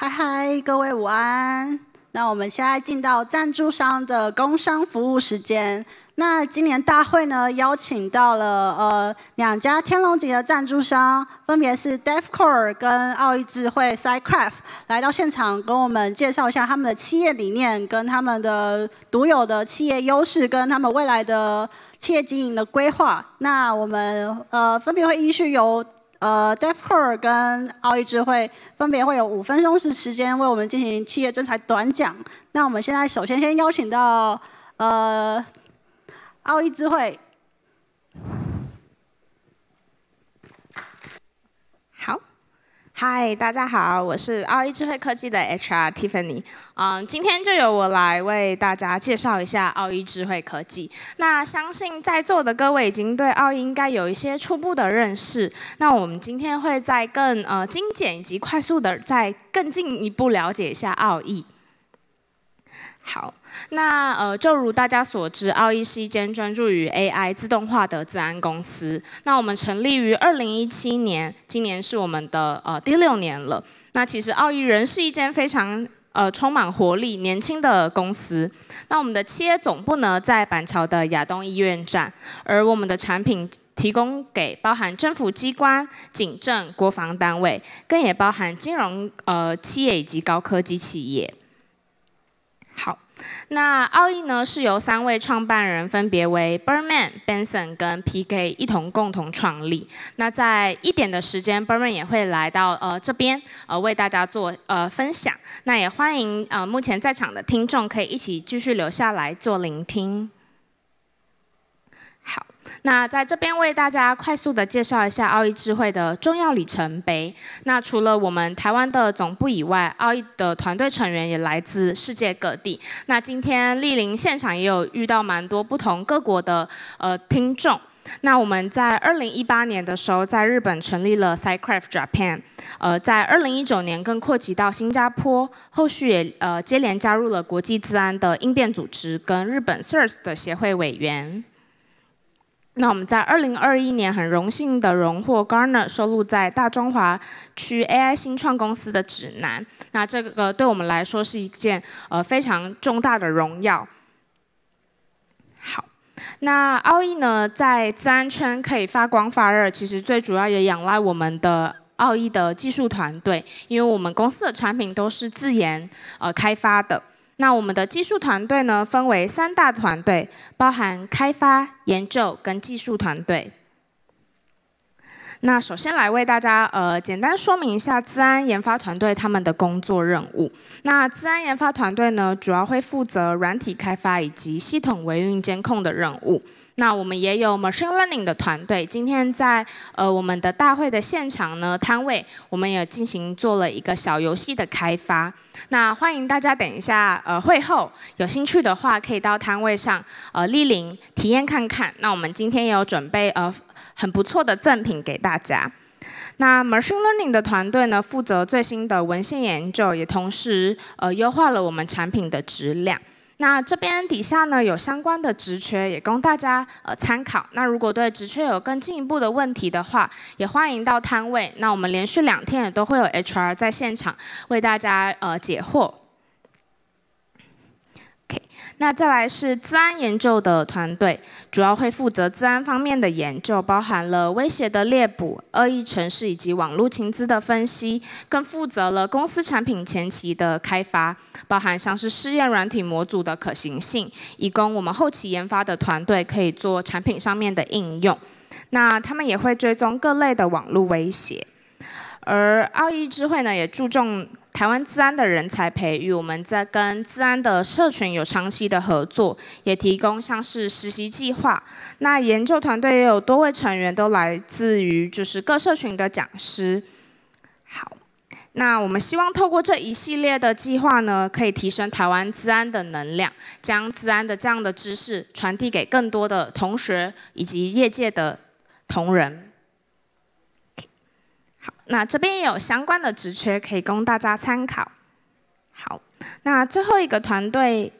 嗨嗨，各位午安。那我们现在进到赞助商的工商服务时间。那今年大会呢，邀请到了呃两家天龙级的赞助商，分别是 Deafcore 跟奥义智慧 s i e c r a f t 来到现场跟我们介绍一下他们的企业理念、跟他们的独有的企业优势、跟他们未来的企业经营的规划。那我们呃分别会依序由呃，Deaf Hear 跟奥义智慧分别会有五分钟时时间为我们进行企业真才短讲。那我们现在首先先邀请到呃奥义智慧。嗨，大家好，我是奥一智慧科技的 HR Tiffany，嗯，今天就由我来为大家介绍一下奥一智慧科技。那相信在座的各位已经对奥一应该有一些初步的认识，那我们今天会在更呃精简以及快速的再更进一步了解一下奥一。好，那呃，就如大家所知，奥义是一间专注于 AI 自动化的治安公司。那我们成立于二零一七年，今年是我们的呃第六年了。那其实奥义仍是一间非常呃充满活力、年轻的公司。那我们的企业总部呢在板桥的亚东医院站，而我们的产品提供给包含政府机关、警政、国防单位，更也包含金融呃企业以及高科技企业。好，那奥运呢是由三位创办人，分别为 Burnman、Benson 跟 PK 一同共同创立。那在一点的时间，Burnman 也会来到呃这边呃为大家做呃分享。那也欢迎呃目前在场的听众可以一起继续留下来做聆听。那在这边为大家快速的介绍一下奥义智慧的重要里程碑。那除了我们台湾的总部以外，奥义的团队成员也来自世界各地。那今天莅临现场也有遇到蛮多不同各国的呃听众。那我们在二零一八年的时候在日本成立了 c y a f r Japan，呃，在二零一九年更扩及到新加坡，后续也呃接连加入了国际治安的应变组织跟日本 SERS 的协会委员。那我们在二零二一年很荣幸的荣获 Garner 收录在大中华区 AI 新创公司的指南，那这个对我们来说是一件呃非常重大的荣耀。好，那奥义呢在自然圈可以发光发热，其实最主要也仰赖我们的奥义的技术团队，因为我们公司的产品都是自研呃开发的。那我们的技术团队呢，分为三大团队，包含开发、研究跟技术团队。那首先来为大家呃简单说明一下自安研发团队他们的工作任务。那自安研发团队呢，主要会负责软体开发以及系统维运监控的任务。那我们也有 machine learning 的团队，今天在呃我们的大会的现场呢摊位，我们也进行做了一个小游戏的开发。那欢迎大家等一下，呃会后有兴趣的话可以到摊位上呃莅临体验看看。那我们今天也有准备呃很不错的赠品给大家。那 machine learning 的团队呢负责最新的文献研究，也同时呃优化了我们产品的质量。那这边底下呢有相关的职缺，也供大家呃参考。那如果对职缺有更进一步的问题的话，也欢迎到摊位。那我们连续两天也都会有 HR 在现场为大家呃解惑。那再来是资安研究的团队，主要会负责资安方面的研究，包含了威胁的猎捕、恶意城市以及网络情资的分析，更负责了公司产品前期的开发，包含像是试验软体模组的可行性，以供我们后期研发的团队可以做产品上面的应用。那他们也会追踪各类的网络威胁，而奥义智慧呢，也注重。台湾资安的人才培育，我们在跟资安的社群有长期的合作，也提供像是实习计划。那研究团队也有多位成员都来自于就是各社群的讲师。好，那我们希望透过这一系列的计划呢，可以提升台湾资安的能量，将资安的这样的知识传递给更多的同学以及业界的同仁。那这边也有相关的职缺，可以供大家参考。好，那最后一个团队。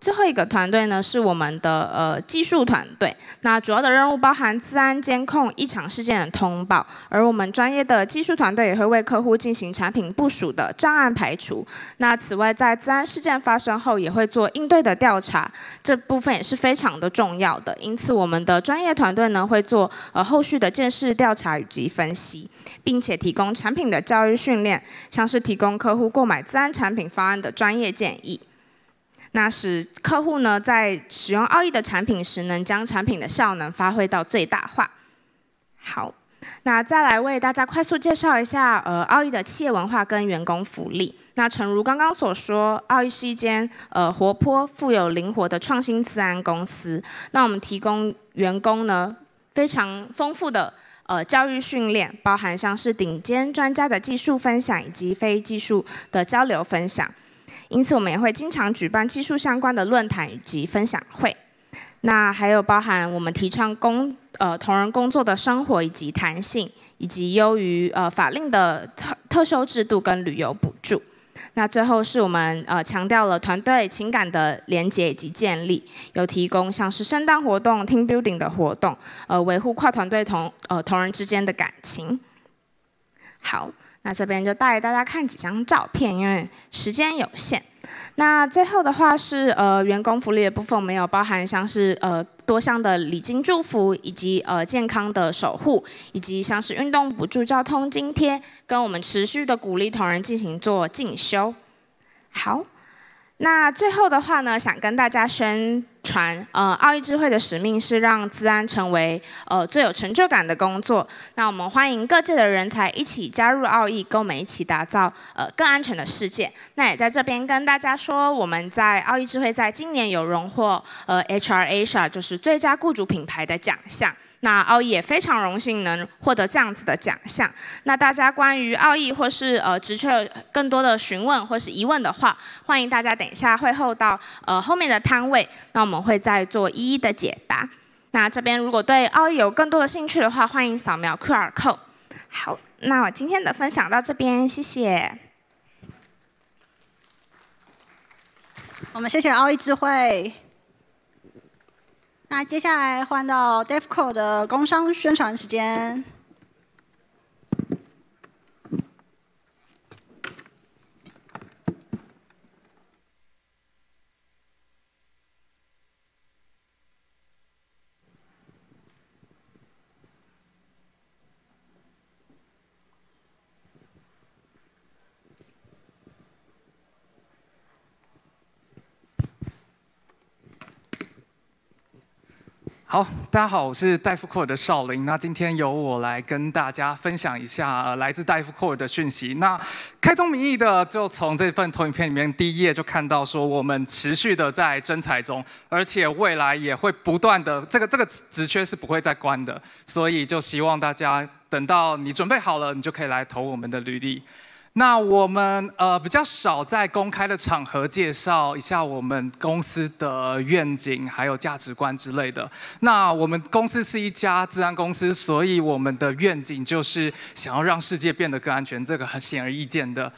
最后一个团队呢是我们的呃技术团队，那主要的任务包含治安监控异常事件的通报，而我们专业的技术团队也会为客户进行产品部署的障碍排除。那此外，在治安事件发生后，也会做应对的调查，这部分也是非常的重要的。因此，我们的专业团队呢会做呃后续的建事调查以及分析，并且提供产品的教育训练，像是提供客户购买治安产品方案的专业建议。那使客户呢在使用奥义的产品时，能将产品的效能发挥到最大化。好，那再来为大家快速介绍一下，呃，奥义的企业文化跟员工福利。那诚如刚刚所说，奥义是一间呃活泼、富有灵活的创新资安公司。那我们提供员工呢非常丰富的呃教育训练，包含像是顶尖专家的技术分享以及非技术的交流分享。因此，我们也会经常举办技术相关的论坛以及分享会。那还有包含我们提倡工呃同人工作的生活以及弹性，以及优于呃法令的特特休制度跟旅游补助。那最后是我们呃强调了团队情感的连接以及建立，有提供像是圣诞活动、team building 的活动，呃维护跨团队同呃同人之间的感情。好。那这边就带大家看几张照片，因为时间有限。那最后的话是，呃，员工福利的部分没有包含，像是呃多项的礼金祝福，以及呃健康的守护，以及像是运动补助、交通津贴，跟我们持续的鼓励同仁进行做进修。好。那最后的话呢，想跟大家宣传，呃，奥义智慧的使命是让资安成为呃最有成就感的工作。那我们欢迎各界的人才一起加入奥义，跟我们一起打造呃更安全的世界。那也在这边跟大家说，我们在奥义智慧在今年有荣获呃 HR Asia 就是最佳雇主品牌的奖项。那奥义也非常荣幸能获得这样子的奖项。那大家关于奥义或是呃直确更多的询问或是疑问的话，欢迎大家等一下会后到呃后面的摊位，那我们会再做一一的解答。那这边如果对奥义有更多的兴趣的话，欢迎扫描 QR code。好，那我今天的分享到这边，谢谢。我们谢谢奥义智慧。那接下来换到 DefCode 的工商宣传时间。好，大家好，我是戴夫尔的少林。那今天由我来跟大家分享一下来自戴夫尔的讯息。那开通明义的，就从这份投影片里面第一页就看到说，我们持续的在征才中，而且未来也会不断的，这个这个职缺是不会再关的。所以就希望大家等到你准备好了，你就可以来投我们的履历。那我们呃比较少在公开的场合介绍一下我们公司的愿景还有价值观之类的。那我们公司是一家治安公司，所以我们的愿景就是想要让世界变得更安全，这个很显而易见的。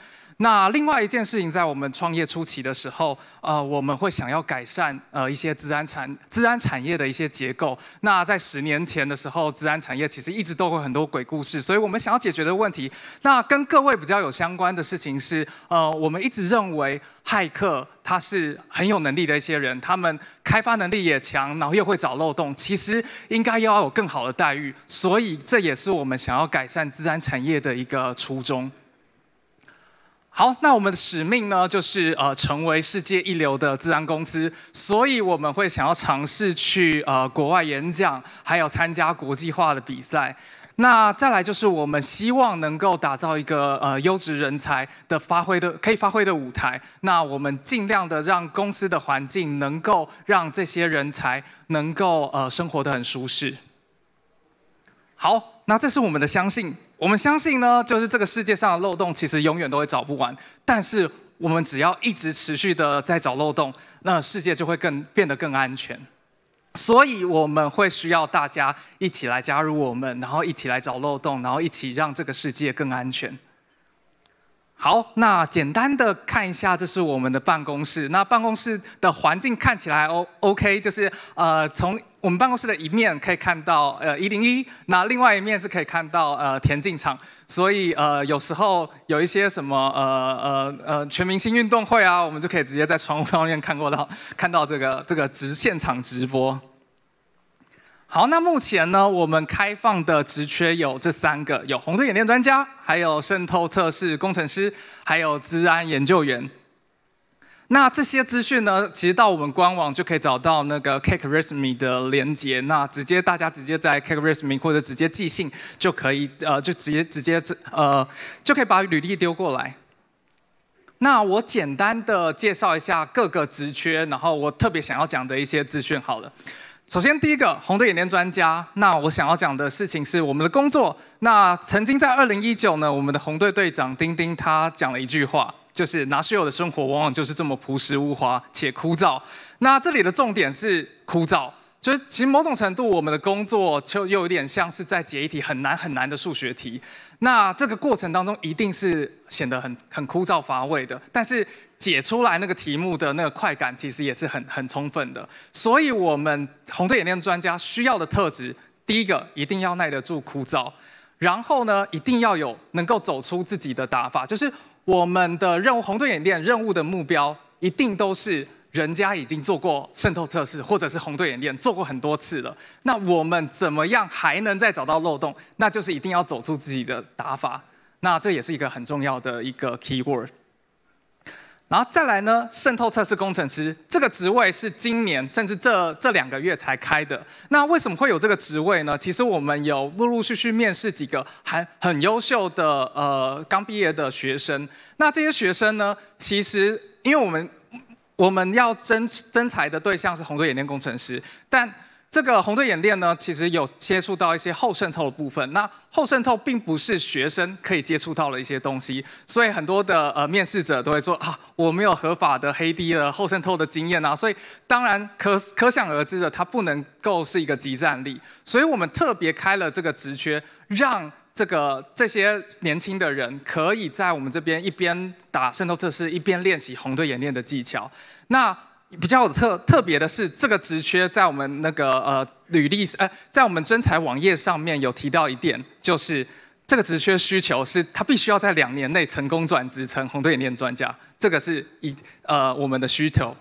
那另外一件事情，在我们创业初期的时候，呃，我们会想要改善呃一些自安产自安产业的一些结构。那在十年前的时候，自安产业其实一直都有很多鬼故事，所以我们想要解决的问题。那跟各位比较有相关的事情是，呃，我们一直认为骇客他是很有能力的一些人，他们开发能力也强，然后又会找漏洞，其实应该要有更好的待遇，所以这也是我们想要改善自安产业的一个初衷。好，那我们的使命呢，就是呃，成为世界一流的自然公司，所以我们会想要尝试去呃，国外演讲，还有参加国际化的比赛。那再来就是我们希望能够打造一个呃，优质人才的发挥的可以发挥的舞台。那我们尽量的让公司的环境能够让这些人才能够呃，生活的很舒适。好。那这是我们的相信，我们相信呢，就是这个世界上的漏洞其实永远都会找不完，但是我们只要一直持续的在找漏洞，那世界就会更变得更安全。所以我们会需要大家一起来加入我们，然后一起来找漏洞，然后一起让这个世界更安全。好，那简单的看一下，这是我们的办公室。那办公室的环境看起来 O OK，就是呃，从我们办公室的一面可以看到呃一零一，那另外一面是可以看到呃田径场。所以呃，有时候有一些什么呃呃呃全明星运动会啊，我们就可以直接在窗户上面看过到看到这个这个直现场直播。好，那目前呢，我们开放的职缺有这三个，有红队演练专家，还有渗透测试工程师，还有治安研究员。那这些资讯呢，其实到我们官网就可以找到那个 Cake Resume 的连接，那直接大家直接在 Cake Resume 或者直接寄信就可以，呃，就直接直接呃，就可以把履历丢过来。那我简单的介绍一下各个职缺，然后我特别想要讲的一些资讯好了。首先，第一个红队演练专家。那我想要讲的事情是我们的工作。那曾经在二零一九呢，我们的红队队长丁丁他讲了一句话，就是“拿室友的生活往往就是这么朴实无华且枯燥”。那这里的重点是枯燥，就是其实某种程度我们的工作就又有点像是在解一题很难很难的数学题。那这个过程当中，一定是显得很很枯燥乏味的，但是解出来那个题目的那个快感，其实也是很很充分的。所以，我们红队演练专家需要的特质，第一个一定要耐得住枯燥，然后呢，一定要有能够走出自己的打法。就是我们的任务，红队演练任务的目标，一定都是。人家已经做过渗透测试，或者是红队演练，做过很多次了。那我们怎么样还能再找到漏洞？那就是一定要走出自己的打法。那这也是一个很重要的一个 keyword。然后再来呢，渗透测试工程师这个职位是今年甚至这这两个月才开的。那为什么会有这个职位呢？其实我们有陆陆续续面试几个还很优秀的呃刚毕业的学生。那这些学生呢，其实因为我们。我们要征征才的对象是红队演练工程师，但这个红队演练呢，其实有接触到一些后渗透的部分。那后渗透并不是学生可以接触到的一些东西，所以很多的呃面试者都会说啊，我没有合法的黑 D 的后渗透的经验啊，所以当然可可想而知的，它不能够是一个集战力，所以我们特别开了这个职缺，让。这个这些年轻的人可以在我们这边一边打渗透测试，一边练习红队演练的技巧。那比较特特别的是，这个职缺在我们那个呃履历呃，在我们真才网页上面有提到一点，就是这个职缺需求是，他必须要在两年内成功转职成红队演练专家，这个是一呃我们的需求。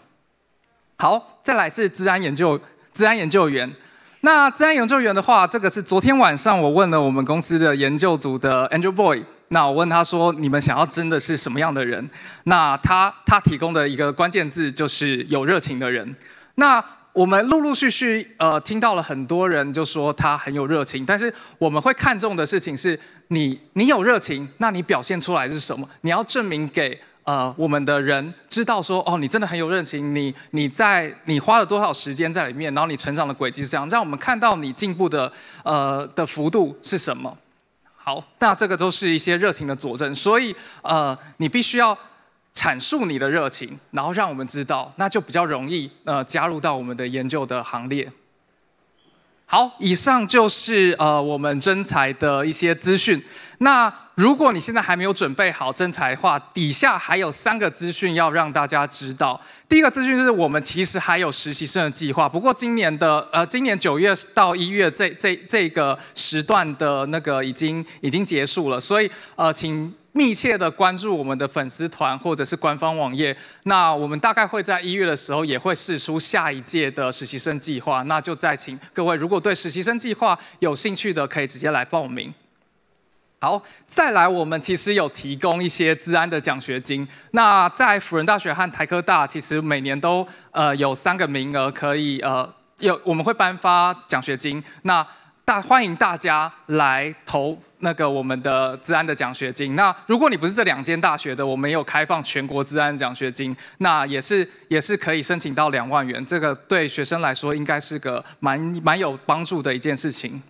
好，再来是治安研究治安研究员。那自然研究员的话，这个是昨天晚上我问了我们公司的研究组的 Andrew Boy。那我问他说，你们想要真的是什么样的人？那他他提供的一个关键字就是有热情的人。那我们陆陆续续呃听到了很多人就说他很有热情，但是我们会看重的事情是你你有热情，那你表现出来是什么？你要证明给。呃，我们的人知道说，哦，你真的很有热情，你你在你花了多少时间在里面，然后你成长的轨迹是这样，让我们看到你进步的呃的幅度是什么。好，那这个都是一些热情的佐证，所以呃，你必须要阐述你的热情，然后让我们知道，那就比较容易呃加入到我们的研究的行列。好，以上就是呃我们真才的一些资讯。那如果你现在还没有准备好真才话，底下还有三个资讯要让大家知道。第一个资讯是我们其实还有实习生的计划，不过今年的呃今年九月到一月这这这个时段的那个已经已经结束了，所以呃请。密切的关注我们的粉丝团或者是官方网页，那我们大概会在一月的时候也会试出下一届的实习生计划，那就再请各位如果对实习生计划有兴趣的可以直接来报名。好，再来我们其实有提供一些资安的奖学金，那在辅仁大学和台科大其实每年都呃有三个名额可以呃有我们会颁发奖学金，那大欢迎大家来投。那个我们的治安的奖学金，那如果你不是这两间大学的，我们也有开放全国治安奖学金，那也是也是可以申请到两万元，这个对学生来说应该是个蛮蛮有帮助的一件事情。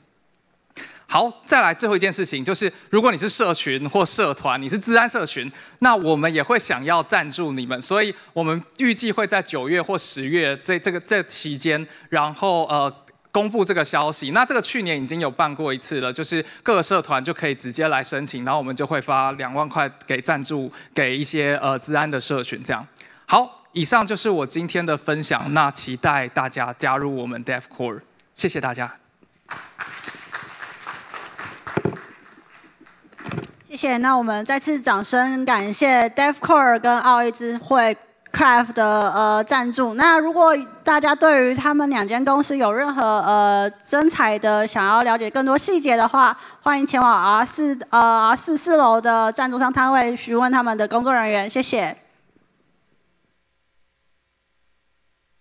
好，再来最后一件事情，就是如果你是社群或社团，你是治安社群，那我们也会想要赞助你们，所以我们预计会在九月或十月这这个这期间，然后呃。公布这个消息，那这个去年已经有办过一次了，就是各社团就可以直接来申请，然后我们就会发两万块给赞助，给一些呃治安的社群这样。好，以上就是我今天的分享，那期待大家加入我们 Deaf Core，谢谢大家。谢谢，那我们再次掌声感谢 Deaf Core 跟奥义之慧。Craft 的呃赞助，那如果大家对于他们两间公司有任何呃精彩的，想要了解更多细节的话，欢迎前往 R 四呃 R 四四楼的赞助商摊位询问他们的工作人员，谢谢。